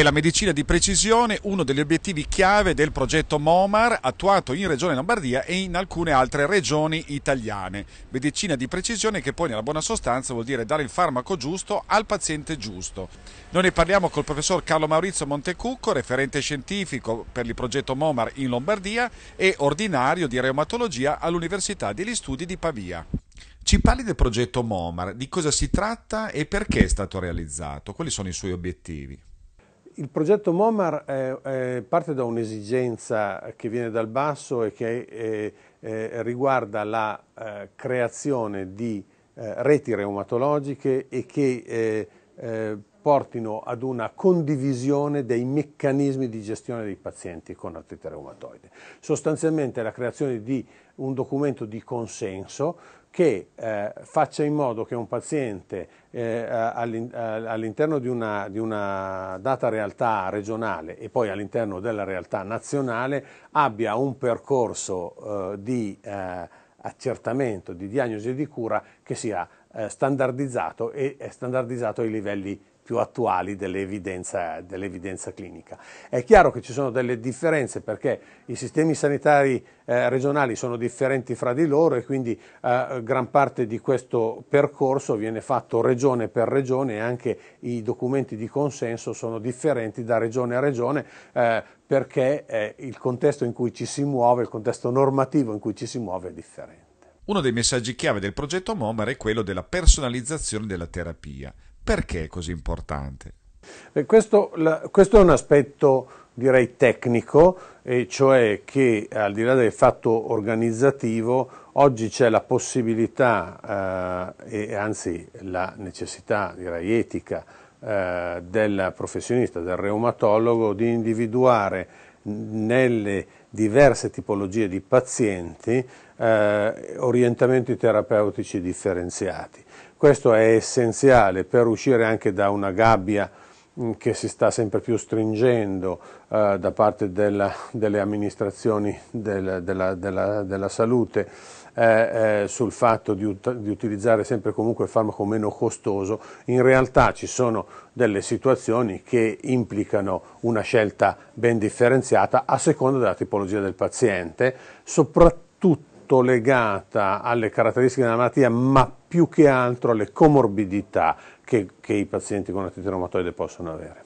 È la medicina di precisione uno degli obiettivi chiave del progetto MOMAR attuato in Regione Lombardia e in alcune altre regioni italiane. Medicina di precisione che poi nella buona sostanza vuol dire dare il farmaco giusto al paziente giusto. Noi ne parliamo col professor Carlo Maurizio Montecucco, referente scientifico per il progetto MOMAR in Lombardia e ordinario di reumatologia all'Università degli Studi di Pavia. Ci parli del progetto MOMAR, di cosa si tratta e perché è stato realizzato, quali sono i suoi obiettivi? Il progetto Momar eh, eh, parte da un'esigenza che viene dal basso e che eh, eh riguarda la eh, creazione di eh, reti reumatologiche e che portino ad una condivisione dei meccanismi di gestione dei pazienti con artrite reumatoide. Sostanzialmente la creazione di un documento di consenso che eh, faccia in modo che un paziente eh, eh, all'interno di una, di una, data realtà regionale e poi all'interno della realtà nazionale abbia un percorso eh, di eh, accertamento, di diagnosi e di cura che sia eh, standardizzato e standardizzato ai livelli più attuali dell'evidenza, dell'evidenza clinica. È chiaro che ci sono delle differenze perché i sistemi sanitari eh, regionali sono differenti fra di loro e quindi eh, gran parte di questo percorso viene fatto regione per regione e anche i documenti di consenso sono differenti da regione a regione eh, perché eh, il contesto in cui ci si muove, il contesto normativo in cui ci si muove è differente. Uno dei messaggi chiave del progetto MOMER è quello della personalizzazione della terapia. Perché è così importante? Eh, questo, la, questo è un aspetto direi tecnico, e cioè che al di là del fatto organizzativo oggi c'è la possibilità eh, e anzi la necessità direi etica eh, del professionista, del reumatologo di individuare nelle diverse tipologie di pazienti eh, orientamenti terapeutici differenziati. Questo è essenziale per uscire anche da una gabbia mm, che si sta sempre più stringendo eh, da parte della, delle amministrazioni del, della, della, della, salute eh, eh, sul fatto di, ut di, utilizzare sempre comunque il farmaco meno costoso, in realtà ci sono delle situazioni che implicano una scelta ben differenziata a seconda della tipologia del paziente, soprattutto molto legata alle caratteristiche della malattia, ma più che altro alle comorbidità che, che i pazienti con artrite reumatoide possono avere.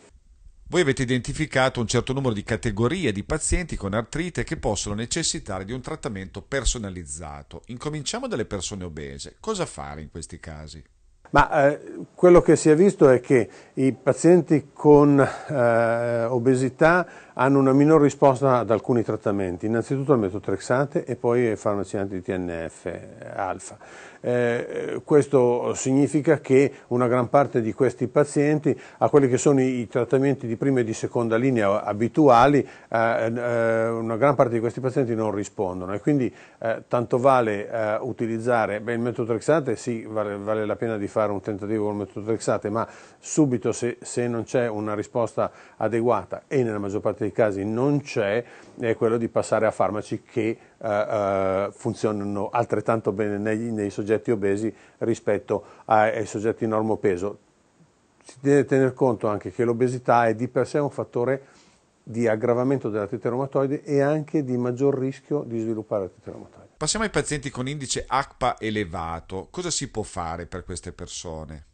Voi avete identificato un certo numero di categorie di pazienti con artrite che possono necessitare di un trattamento personalizzato. Incominciamo dalle persone obese. Cosa fare in questi casi? Ma eh, quello che si è visto è che i pazienti con eh, obesità hanno una minor risposta ad alcuni trattamenti, innanzitutto al metotrexate e poi ai farmaci anti-TNF eh, alfa. Eh, questo significa che una gran parte di questi pazienti a quelli che sono i, i trattamenti di prima e di seconda linea abituali, eh, eh, una gran parte di questi pazienti non rispondono e quindi tanto vale utilizzare, beh, il metotrexate sì, vale, vale la pena di fare fare un tentativo col metotrexate, ma subito se, se non c'è una risposta adeguata e nella maggior parte dei casi non c'è, è quello di passare a farmaci che eh, eh funzionano altrettanto bene negli, nei soggetti obesi rispetto ai, ai soggetti normopeso. Si deve tener conto anche che l'obesità è di per sé un fattore di aggravamento dell'artrite reumatoide e anche di maggior rischio di sviluppare artrite reumatoide. Passiamo ai pazienti con indice ACPA elevato. Cosa si può fare per queste persone?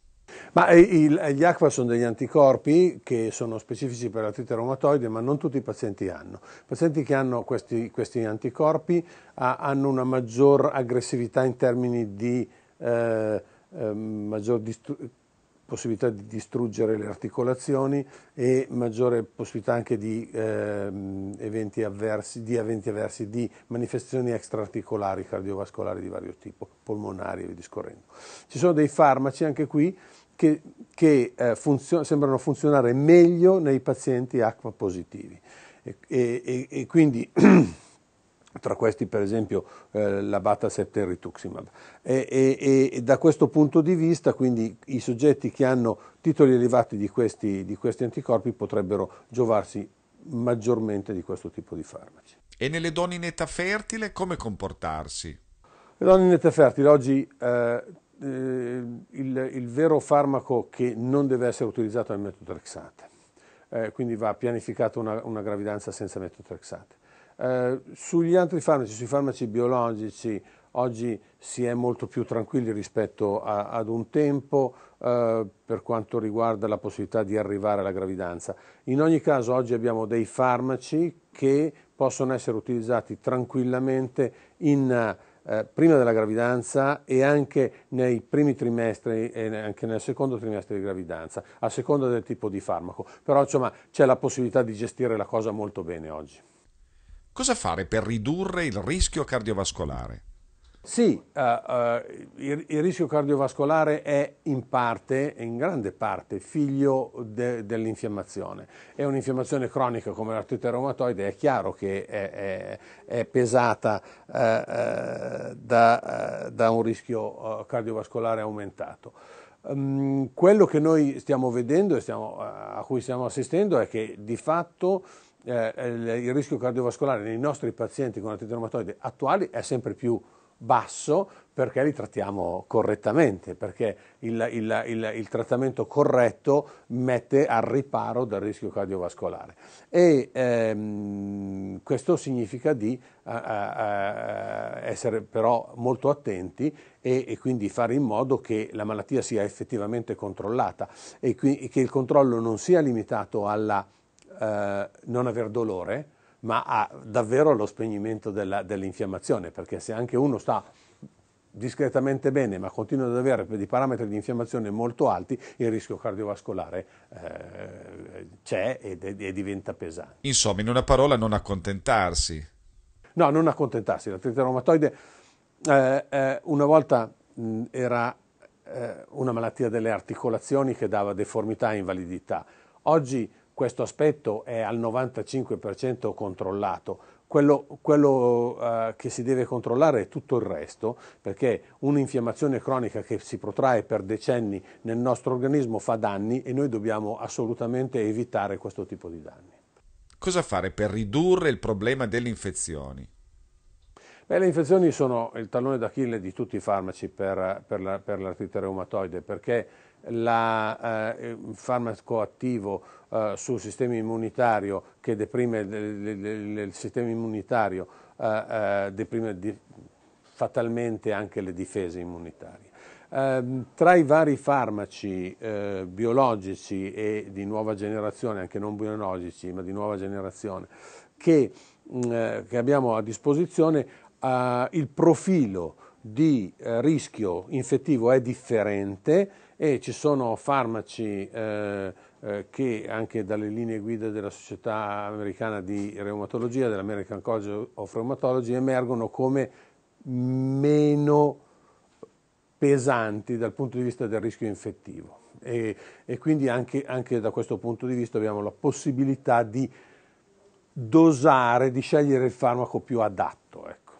Ma il, gli ACPA sono degli anticorpi che sono specifici per l'artrite reumatoide, ma non tutti i pazienti hanno. I pazienti che hanno questi, questi anticorpi ha, hanno una maggior aggressività in termini di eh, eh, maggior distru- possibilità di distruggere le articolazioni e maggiore possibilità anche di, ehm, eventi, avversi, di eventi avversi, di manifestazioni extraarticolari cardiovascolari di vario tipo, polmonari e via discorrendo. Ci sono dei farmaci anche qui che, che eh, funzion- sembrano funzionare meglio nei pazienti acqua positivi e, e, e, e quindi tra questi per esempio eh, la bata septerituximab. E, e, e, da questo punto di vista, quindi i soggetti che hanno titoli elevati di questi, di questi anticorpi potrebbero giovarsi maggiormente di questo tipo di farmaci. E nelle donne in età fertile come comportarsi? Le donne in età fertile oggi eh, eh il, il, vero farmaco che non deve essere utilizzato è il metotrexate, eh, quindi va pianificata una, una gravidanza senza metotrexate. Eh, sugli altri farmaci, sui farmaci biologici, oggi si è molto più tranquilli rispetto a, ad un tempo eh, per quanto riguarda la possibilità di arrivare alla gravidanza. In ogni caso oggi abbiamo dei farmaci che possono essere utilizzati tranquillamente in, eh, prima della gravidanza e anche nei primi trimestri e anche nel secondo trimestre di gravidanza, a seconda del tipo di farmaco. Però insomma c'è la possibilità di gestire la cosa molto bene oggi. Cosa fare per ridurre il rischio cardiovascolare? Sì, uh, uh, il, il, rischio cardiovascolare è in parte, in grande parte, figlio de, dell'infiammazione. È un'infiammazione cronica come l'artrite reumatoide, è chiaro che è, è, è pesata uh, da, da, un rischio cardiovascolare aumentato. Um, quello che noi stiamo vedendo e stiamo, a cui stiamo assistendo è che di fatto eh, il rischio cardiovascolare nei nostri pazienti con artrite reumatoide attuali è sempre più basso perché li trattiamo correttamente, perché il, il, il, il, trattamento corretto mette al riparo dal rischio cardiovascolare. E ehm, questo significa di eh, eh, eh, essere però molto attenti e, e, quindi fare in modo che la malattia sia effettivamente controllata e, qui, e che il controllo non sia limitato alla eh, non aver dolore, ma a, davvero allo spegnimento della, dell'infiammazione, perché se anche uno sta discretamente bene, ma continua ad avere dei parametri di infiammazione molto alti, il rischio cardiovascolare eh, c'è e, e diventa pesante. Insomma, in una parola, non accontentarsi. No, non accontentarsi. L'artrite reumatoide eh, eh, una volta mh, era eh, una malattia delle articolazioni che dava deformità e invalidità. Oggi questo aspetto è al 95% controllato, quello, quello uh, che si deve controllare è tutto il resto, perché un'infiammazione cronica che si protrae per decenni nel nostro organismo fa danni e noi dobbiamo assolutamente evitare questo tipo di danni. Cosa fare per ridurre il problema delle infezioni? Beh, le infezioni sono il tallone d'Achille di tutti i farmaci per, per l'artrite reumatoide, perché la, eh, il farmaco attivo eh, sul sistema immunitario che deprime il sistema immunitario, eh, eh, deprime di, fatalmente anche le difese immunitarie. Ehm, tra i vari farmaci eh, biologici e di nuova generazione, anche non biologici, ma di nuova generazione, che, mm, eh, che abbiamo a disposizione, il profilo di rischio infettivo è differente e ci sono farmaci eh, eh, che anche dalle linee guida della Società Americana di Reumatologia, dell'American College of Rheumatology, emergono come meno pesanti dal punto di vista del rischio infettivo. E, e quindi anche, anche da questo punto di vista abbiamo la possibilità di dosare, di scegliere il farmaco più adatto. Ecco.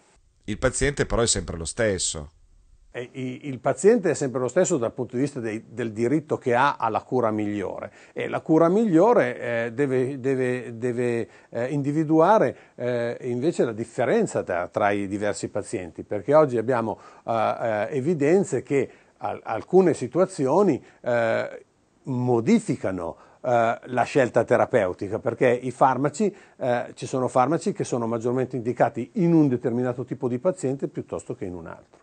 Il paziente però è sempre lo stesso il paziente è sempre lo stesso dal punto di vista dei, del diritto che ha alla cura migliore e la cura migliore eh, deve, deve, deve eh, individuare eh, invece la differenza tra, tra, i diversi pazienti perché oggi abbiamo eh, eh, evidenze che al, alcune situazioni eh, modificano la scelta terapeutica, perché i farmaci, eh, ci sono farmaci che sono maggiormente indicati in un determinato tipo di paziente piuttosto che in un altro.